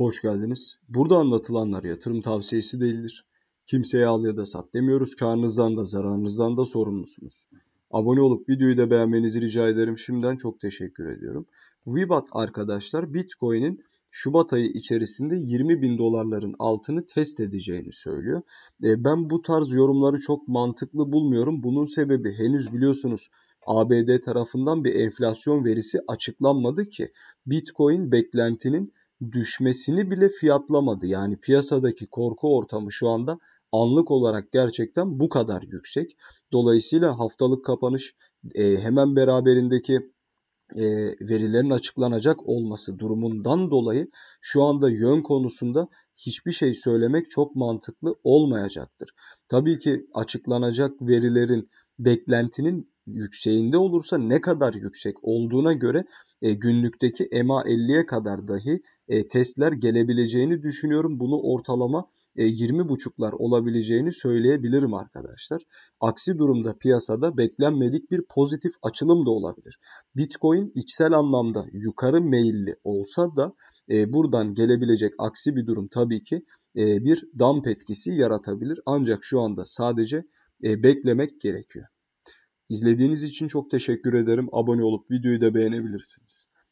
Hoş geldiniz. Burada anlatılanlar yatırım tavsiyesi değildir. Kimseye al ya da sat demiyoruz. Karnınızdan da zararınızdan da sorumlusunuz. Abone olup videoyu da beğenmenizi rica ederim. Şimdiden çok teşekkür ediyorum. Vibat arkadaşlar Bitcoin'in Şubat ayı içerisinde 20 bin dolarların altını test edeceğini söylüyor. E, ben bu tarz yorumları çok mantıklı bulmuyorum. Bunun sebebi henüz biliyorsunuz ABD tarafından bir enflasyon verisi açıklanmadı ki Bitcoin beklentinin düşmesini bile fiyatlamadı. Yani piyasadaki korku ortamı şu anda anlık olarak gerçekten bu kadar yüksek. Dolayısıyla haftalık kapanış e, hemen beraberindeki e, verilerin açıklanacak olması durumundan dolayı şu anda yön konusunda hiçbir şey söylemek çok mantıklı olmayacaktır. Tabii ki açıklanacak verilerin beklentinin yükseğinde olursa ne kadar yüksek olduğuna göre e, günlükteki EMA 50'ye kadar dahi e, testler gelebileceğini düşünüyorum. Bunu ortalama e, buçuklar olabileceğini söyleyebilirim arkadaşlar. Aksi durumda piyasada beklenmedik bir pozitif açılım da olabilir. Bitcoin içsel anlamda yukarı meyilli olsa da e, buradan gelebilecek aksi bir durum tabii ki e, bir dump etkisi yaratabilir. Ancak şu anda sadece e, beklemek gerekiyor. İzlediğiniz için çok teşekkür ederim. Abone olup videoyu da beğenebilirsiniz.